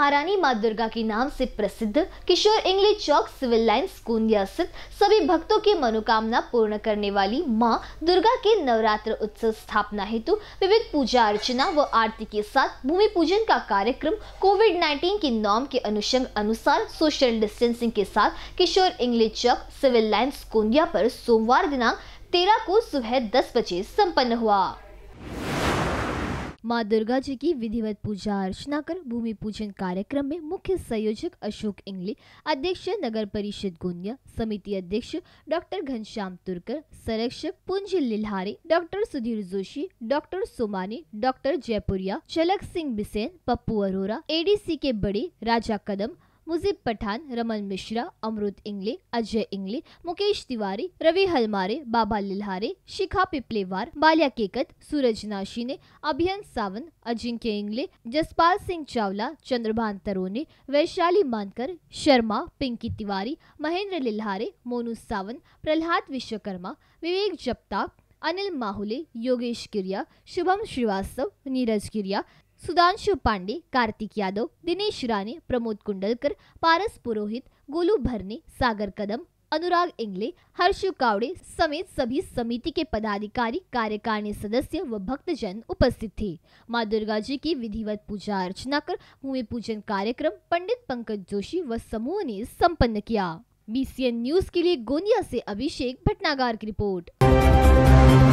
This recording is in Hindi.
महारानी माँ दुर्गा के नाम से प्रसिद्ध Kishore English Chowk civil lines Gondia स्थित सभी भक्तों की मनोकामना पूर्ण करने वाली माँ दुर्गा के नवरात्र उत्सव स्थापना हेतु विविध पूजा अर्चना व आरती के साथ भूमि पूजन का कार्यक्रम कोविड 19 के नॉर्म के अनुषंग अनुसार सोशल डिस्टेंसिंग के साथ Kishore English Chowk civil lines Gondia पर सोमवार दिनांक तेरह को सुबह दस बजे सम्पन्न हुआ माँ दुर्गा जी की विधिवत पूजा अर्चना कर भूमि पूजन कार्यक्रम में मुख्य संयोजक अशोक इंगले अध्यक्ष नगर परिषद गोंदिया समिति अध्यक्ष डॉक्टर घनश्याम तुरकर संरक्षक Punj Lilhare doctor Sudhir Joshi doctor Somani doctor Jaipuria चलक सिंह बिसेन पप्पू अरोरा एडीसी के बड़े राजा कदम मुजीब पठान रमन मिश्रा अमृत इंगले अजय इंगले मुकेश तिवारी रवि हलमारे बाबा लिल्हारे शिखा पिपलेवार बालिया केकत सूरज नाशी ने अभियंत सावंत अजिंक्य इंगले जसपाल सिंह चावला चंद्रभान तरोने वैशाली मानकर शर्मा पिंकी तिवारी महेंद्र लिल्हारे मोनू सावंत प्रहलाद विश्वकर्मा विवेक जगताप अनिल माहुले योगेश गिरिया शुभम श्रीवास्तव नीरज गिरिया सुधांशु पांडे कार्तिक यादव दिनेश राणे प्रमोद कुंडलकर पारस पुरोहित गोलू भरने सागर कदम अनुराग इंगले हर्षु कावड़े समेत सभी समिति के पदाधिकारी कार्यकारिणी सदस्य व भक्तजन उपस्थित थे मां दुर्गा जी की विधिवत पूजा अर्चना कर भूमि पूजन कार्यक्रम पंडित पंकज जोशी व समूह ने संपन्न किया बीसीएन न्यूज के लिए गोंदिया से अभिषेक भटनागर की रिपोर्ट